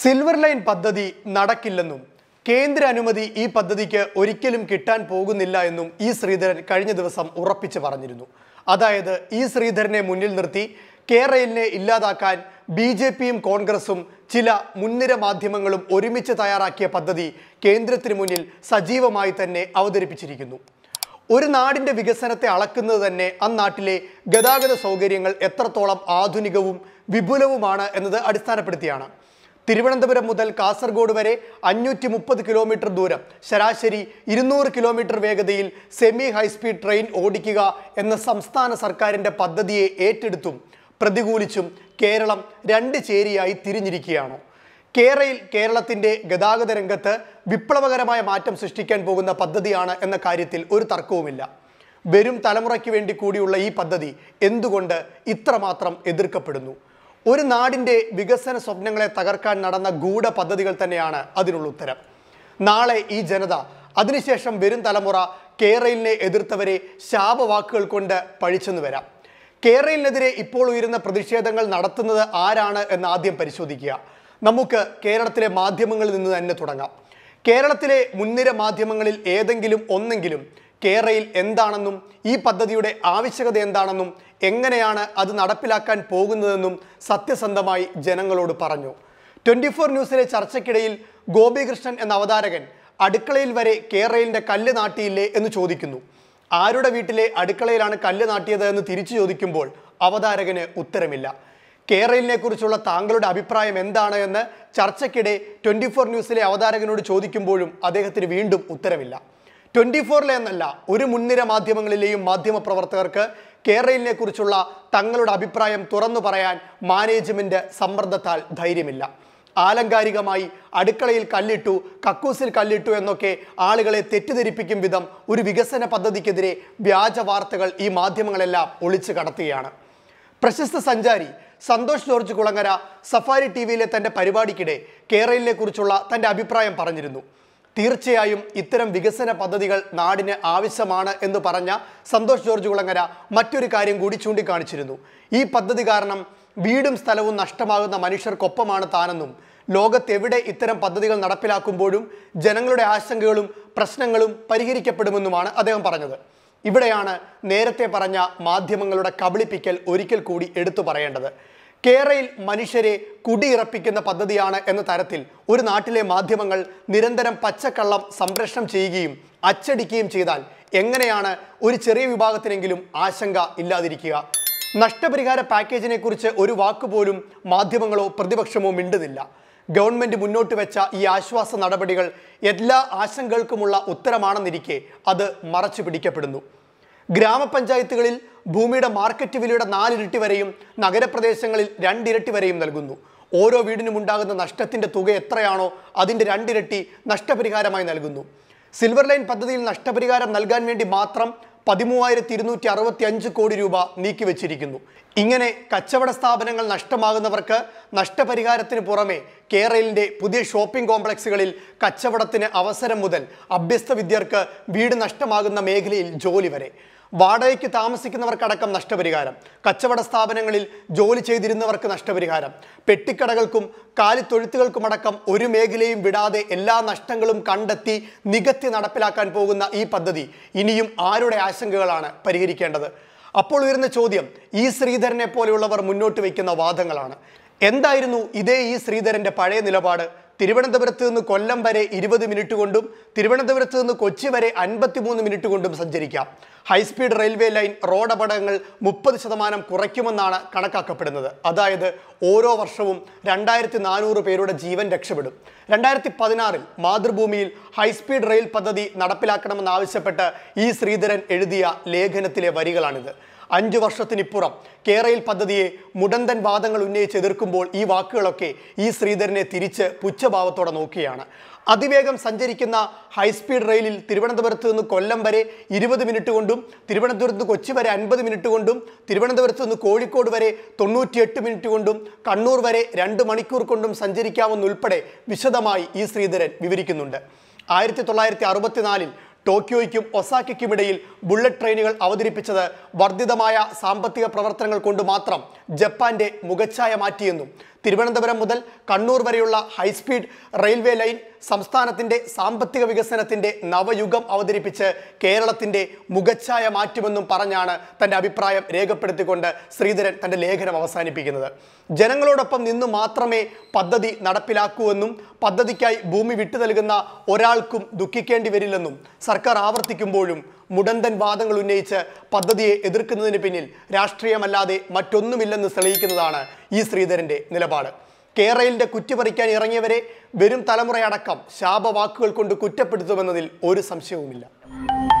silver line പദ്ധതി നടക്കില്ലെന്നും കേന്ദ്ര അനുമതി ഈ പദ്ധതിക്ക് ഒരിക്കലും കിട്ടാൻ പോകുന്നില്ല എന്നും ഇ ശ്രീധരൻ കഴിഞ്ഞ ദിവസം ഉറപ്പിച്ചു പറഞ്ഞിരുന്നു അതായത് ഇ ശ്രീധരനെ മുന്നിൽ നിർത്തി കേരളിനെ ഇല്ലാതാക്കാൻ ബി ജെ പിയും കോൺഗ്രസും ചില മുൻനിര മാധ്യമങ്ങളും ഒരുമിച്ച് തയ്യാറാക്കിയ പദ്ധതി കേന്ദ്രത്തിന് മുന്നിൽ സജീവമായി തന്നെ അവതരിപ്പിച്ചിരിക്കുന്നു ഒരു നാടിൻ്റെ വികസനത്തെ അളക്കുന്നത് തന്നെ അന്നാട്ടിലെ ഗതാഗത സൗകര്യങ്ങൾ എത്രത്തോളം ആധുനികവും വിപുലവുമാണ് എന്നത് അടിസ്ഥാനപ്പെടുത്തിയാണ് തിരുവനന്തപുരം മുതൽ കാസർഗോഡ് വരെ അഞ്ഞൂറ്റി മുപ്പത് കിലോമീറ്റർ ദൂരം ശരാശരി ഇരുന്നൂറ് കിലോമീറ്റർ വേഗതയിൽ സെമി ഹൈസ്പീഡ് ട്രെയിൻ ഓടിക്കുക എന്ന സംസ്ഥാന സർക്കാരിൻ്റെ പദ്ധതിയെ ഏറ്റെടുത്തും പ്രതികൂലിച്ചും കേരളം രണ്ട് ചേരിയായി തിരിഞ്ഞിരിക്കുകയാണ് കേരയിൽ കേരളത്തിൻ്റെ ഗതാഗത രംഗത്ത് വിപ്ലവകരമായ മാറ്റം സൃഷ്ടിക്കാൻ പോകുന്ന പദ്ധതിയാണ് എന്ന കാര്യത്തിൽ ഒരു തർക്കവുമില്ല വരും തലമുറയ്ക്ക് വേണ്ടി കൂടിയുള്ള ഈ പദ്ധതി എന്തുകൊണ്ട് ഇത്രമാത്രം എതിർക്കപ്പെടുന്നു ഒരു നാടിൻ്റെ വികസന സ്വപ്നങ്ങളെ തകർക്കാൻ നടന്ന ഗൂഢ പദ്ധതികൾ തന്നെയാണ് അതിനുള്ള ഉത്തരം നാളെ ഈ ജനത അതിനുശേഷം വരും തലമുറ കേരളിനെ എതിർത്തവരെ ശാപവാക്കുകൾ കൊണ്ട് പഴിച്ചെന്നു വരാം കേരളിനെതിരെ ഇപ്പോൾ ഉയരുന്ന പ്രതിഷേധങ്ങൾ നടത്തുന്നത് ആരാണ് എന്ന് ആദ്യം പരിശോധിക്കുക നമുക്ക് കേരളത്തിലെ മാധ്യമങ്ങളിൽ നിന്ന് തന്നെ തുടങ്ങാം കേരളത്തിലെ മുൻനിര മാധ്യമങ്ങളിൽ ഏതെങ്കിലും ഒന്നെങ്കിലും കേരയിൽ എന്താണെന്നും ഈ പദ്ധതിയുടെ ആവശ്യകത എന്താണെന്നും എങ്ങനെയാണ് അത് നടപ്പിലാക്കാൻ പോകുന്നതെന്നും സത്യസന്ധമായി ജനങ്ങളോട് പറഞ്ഞു ട്വൻറ്റി ഫോർ ന്യൂസിലെ ചർച്ചയ്ക്കിടയിൽ ഗോപികൃഷ്ണൻ എന്ന അവതാരകൻ അടുക്കളയിൽ വരെ കേരയിലിൻ്റെ കല്ല് നാട്ടിയില്ലേ എന്ന് ചോദിക്കുന്നു ആരുടെ വീട്ടിലെ അടുക്കളയിലാണ് കല്ല് നാട്ടിയത് എന്ന് തിരിച്ചു ചോദിക്കുമ്പോൾ അവതാരകന് ഉത്തരമില്ല കേരളിനെ കുറിച്ചുള്ള താങ്കളുടെ അഭിപ്രായം എന്താണ് എന്ന് ചർച്ചയ്ക്കിടെ ട്വൻറ്റി ഫോർ ന്യൂസിലെ അവതാരകനോട് ചോദിക്കുമ്പോഴും അദ്ദേഹത്തിന് വീണ്ടും ഉത്തരമില്ല ട്വൻറ്റി ഫോറിലെ എന്നല്ല ഒരു മുൻനിര മാധ്യമങ്ങളിലെയും മാധ്യമ പ്രവർത്തകർക്ക് കേരളിനെ കുറിച്ചുള്ള തങ്ങളുടെ അഭിപ്രായം തുറന്നു പറയാൻ മാനേജ്മെൻ്റ് സമ്മർദ്ദത്താൽ ധൈര്യമില്ല ആലങ്കാരികമായി അടുക്കളയിൽ കല്ലിട്ടു കക്കൂസിൽ കല്ലിട്ടു എന്നൊക്കെ ആളുകളെ തെറ്റിദ്ധരിപ്പിക്കും വിധം ഒരു വികസന പദ്ധതിക്കെതിരെ വ്യാജ വാർത്തകൾ ഈ മാധ്യമങ്ങളെല്ലാം ഒളിച്ചു കടത്തുകയാണ് പ്രശസ്ത സഞ്ചാരി Santhosh George Kulangara Safari T വിയിലെ തൻ്റെ പരിപാടിക്കിടെ കേരളിനെ കുറിച്ചുള്ള തൻ്റെ അഭിപ്രായം പറഞ്ഞിരുന്നു തീർച്ചയായും ഇത്തരം വികസന പദ്ധതികൾ നാടിന് ആവശ്യമാണ് എന്ന് പറഞ്ഞ സന്തോഷ് ജോർജ് കുളങ്ങര മറ്റൊരു കാര്യം കൂടി ചൂണ്ടിക്കാണിച്ചിരുന്നു ഈ പദ്ധതി കാരണം വീടും സ്ഥലവും നഷ്ടമാകുന്ന മനുഷ്യർക്കൊപ്പമാണ് താനെന്നും ലോകത്തെവിടെ ഇത്തരം പദ്ധതികൾ നടപ്പിലാക്കുമ്പോഴും ജനങ്ങളുടെ ആശങ്കകളും പ്രശ്നങ്ങളും പരിഹരിക്കപ്പെടുമെന്നുമാണ് അദ്ദേഹം പറഞ്ഞത് ഇവിടെയാണ് നേരത്തെ പറഞ്ഞ മാധ്യമങ്ങളുടെ കബളിപ്പിക്കൽ ഒരിക്കൽ കൂടി എടുത്തു പറയേണ്ടത് കേരയിൽ മനുഷ്യരെ കുടിയിറപ്പിക്കുന്ന പദ്ധതിയാണ് എന്ന തരത്തിൽ ഒരു നാട്ടിലെ മാധ്യമങ്ങൾ നിരന്തരം പച്ചക്കള്ളം സംപ്രേഷണം ചെയ്യുകയും അച്ചടിക്കുകയും ചെയ്താൽ എങ്ങനെയാണ് ഒരു ചെറിയ വിഭാഗത്തിനെങ്കിലും ആശങ്ക ഇല്ലാതിരിക്കുക നഷ്ടപരിഹാര പാക്കേജിനെ കുറിച്ച് ഒരു വാക്കുപോലും മാധ്യമങ്ങളോ പ്രതിപക്ഷമോ മിണ്ടുന്നില്ല ഗവൺമെന്റ് മുന്നോട്ട് വെച്ച ഈ ആശ്വാസ നടപടികൾ എല്ലാ ആശങ്കകൾക്കുമുള്ള ഉത്തരമാണെന്നിരിക്കെ അത് മറച്ചു പിടിക്കപ്പെടുന്നു ഗ്രാമപഞ്ചായത്തുകളിൽ ഭൂമിയുടെ മാർക്കറ്റ് വിലയുടെ നാലിരട്ടി വരെയും നഗരപ്രദേശങ്ങളിൽ രണ്ടിരട്ടി വരെയും നൽകുന്നു ഓരോ വീടിനും ഉണ്ടാകുന്ന നഷ്ടത്തിൻ്റെ തുക എത്രയാണോ അതിൻ്റെ രണ്ടിരട്ടി നഷ്ടപരിഹാരമായി നൽകുന്നു സിൽവർ ലൈൻ പദ്ധതിയിൽ നഷ്ടപരിഹാരം നൽകാൻ വേണ്ടി മാത്രം പതിമൂവായിരത്തി ഇരുന്നൂറ്റി അറുപത്തി അഞ്ച് കോടി രൂപ നീക്കിവെച്ചിരിക്കുന്നു ഇങ്ങനെ കച്ചവട സ്ഥാപനങ്ങൾ നഷ്ടമാകുന്നവർക്ക് നഷ്ടപരിഹാരത്തിന് പുറമെ കേരളിൻ്റെ പുതിയ ഷോപ്പിംഗ് കോംപ്ലക്സുകളിൽ കച്ചവടത്തിന് അവസരം മുതൽ അഭ്യസ്ത വിദ്യർക്ക് വീട് നഷ്ടമാകുന്ന മേഖലയിൽ ജോലി വരെ വാടകയ്ക്ക് താമസിക്കുന്നവർക്കടക്കം നഷ്ടപരിഹാരം കച്ചവട സ്ഥാപനങ്ങളിൽ ജോലി ചെയ്തിരുന്നവർക്ക് നഷ്ടപരിഹാരം പെട്ടിക്കടകൾക്കും കാലിത്തൊഴുത്തുകൾക്കുമടക്കം ഒരു മേഖലയും വിടാതെ എല്ലാ നഷ്ടങ്ങളും കണ്ടെത്തി നികത്തി നടപ്പിലാക്കാൻ പോകുന്ന ഈ പദ്ധതി ഇനിയും ആരുടെ ആശങ്കകളാണ് പരിഹരിക്കേണ്ടത് അപ്പോൾ ഉയരുന്ന ചോദ്യം ഈ ശ്രീധരനെ പോലെയുള്ളവർ മുന്നോട്ട് വയ്ക്കുന്ന വാദങ്ങളാണ് എന്തായിരുന്നു ഇതേ ഈ ശ്രീധരൻ്റെ പഴയ നിലപാട് തിരുവനന്തപുരത്ത് നിന്ന് കൊല്ലം വരെ ഇരുപത് മിനിറ്റ് കൊണ്ടും തിരുവനന്തപുരത്ത് നിന്ന് കൊച്ചി വരെ അൻപത്തിമൂന്ന് മിനിറ്റ് കൊണ്ടും സഞ്ചരിക്കാം ഹൈസ്പീഡ് റെയിൽവേ ലൈൻ റോഡ് അപകടങ്ങൾ മുപ്പത് ശതമാനം കുറയ്ക്കുമെന്നാണ് കണക്കാക്കപ്പെടുന്നത് അതായത് ഓരോ വർഷവും രണ്ടായിരത്തി നാനൂറ് പേരുടെ ജീവൻ രക്ഷപ്പെടും രണ്ടായിരത്തി പതിനാറിൽ മാതൃഭൂമിയിൽ ഹൈസ്പീഡ് റെയിൽ പദ്ധതി നടപ്പിലാക്കണമെന്നാവശ്യപ്പെട്ട് ഇ ശ്രീധരൻ എഴുതിയ ലേഖനത്തിലെ വരികളാണിത് അഞ്ചു വർഷത്തിനിപ്പുറം കേരയിൽ പദ്ധതിയെ മുടന്തൻ വാദങ്ങൾ ഉന്നയിച്ച് എതിർക്കുമ്പോൾ ഈ വാക്കുകളൊക്കെ ഈ ശ്രീധരനെ തിരിച്ച് പുച്ഛഭാവത്തോടെ നോക്കിയാണ് അതിവേഗം സഞ്ചരിക്കുന്ന ഹൈസ്പീഡ് റെയിലിൽ തിരുവനന്തപുരത്ത് നിന്ന് കൊല്ലം വരെ ഇരുപത് മിനിറ്റ് കൊണ്ടും തിരുവനന്തപുരത്ത് കൊച്ചി വരെ അൻപത് മിനിറ്റ് കൊണ്ടും തിരുവനന്തപുരത്ത് നിന്ന് കോഴിക്കോട് വരെ തൊണ്ണൂറ്റിയെട്ട് മിനിറ്റ് കൊണ്ടും കണ്ണൂർ വരെ രണ്ട് മണിക്കൂർ കൊണ്ടും സഞ്ചരിക്കാമെന്നുൾപ്പെടെ വിശദമായി ഈ ശ്രീധരൻ വിവരിക്കുന്നുണ്ട് ആയിരത്തി തൊള്ളായിരത്തി അറുപത്തിനാലിൽ ടോക്കിയോയ്ക്കും ഇടയിൽ ബുള്ളറ്റ് ട്രെയിനുകൾ അവതരിപ്പിച്ചത് വർദ്ധിതമായ സാമ്പത്തിക പ്രവർത്തനങ്ങൾ കൊണ്ട് മാത്രം ജപ്പാന്റെ മുഖച്ഛായ മാറ്റിയെന്നും തിരുവനന്തപുരം മുതൽ കണ്ണൂർ വരെയുള്ള ഹൈസ്പീഡ് റെയിൽവേ ലൈൻ സംസ്ഥാനത്തിന്റെ സാമ്പത്തിക വികസനത്തിന്റെ നവയുഗം അവതരിപ്പിച്ച് കേരളത്തിന്റെ മുഖച്ഛായ മാറ്റുമെന്നും പറഞ്ഞാണ് തന്റെ അഭിപ്രായം രേഖപ്പെടുത്തിക്കൊണ്ട് ശ്രീധരൻ തന്റെ ലേഖനം അവസാനിപ്പിക്കുന്നത് ജനങ്ങളോടൊപ്പം നിന്നു മാത്രമേ പദ്ധതി നടപ്പിലാക്കൂവെന്നും പദ്ധതിക്കായി ഭൂമി വിട്ടു നൽകുന്ന ഒരാൾക്കും ദുഃഖിക്കേണ്ടി വരില്ലെന്നും സർക്കാർ ആവർത്തിക്കുമ്പോഴും മുടന്തൻ വാദങ്ങൾ ഉന്നയിച്ച് പദ്ധതിയെ എതിർക്കുന്നതിന് പിന്നിൽ രാഷ്ട്രീയമല്ലാതെ മറ്റൊന്നുമില്ലെന്ന് തെളിയിക്കുന്നതാണ് ഈ ശ്രീധരൻ്റെ നിലപാട് കേരളിൻ്റെ കുറ്റിപറിക്കാൻ ഇറങ്ങിയവരെ വരും തലമുറയടക്കം ശാപവാക്കുകൾ കൊണ്ട് കുറ്റപ്പെടുത്തുമെന്നതിൽ ഒരു സംശയവുമില്ല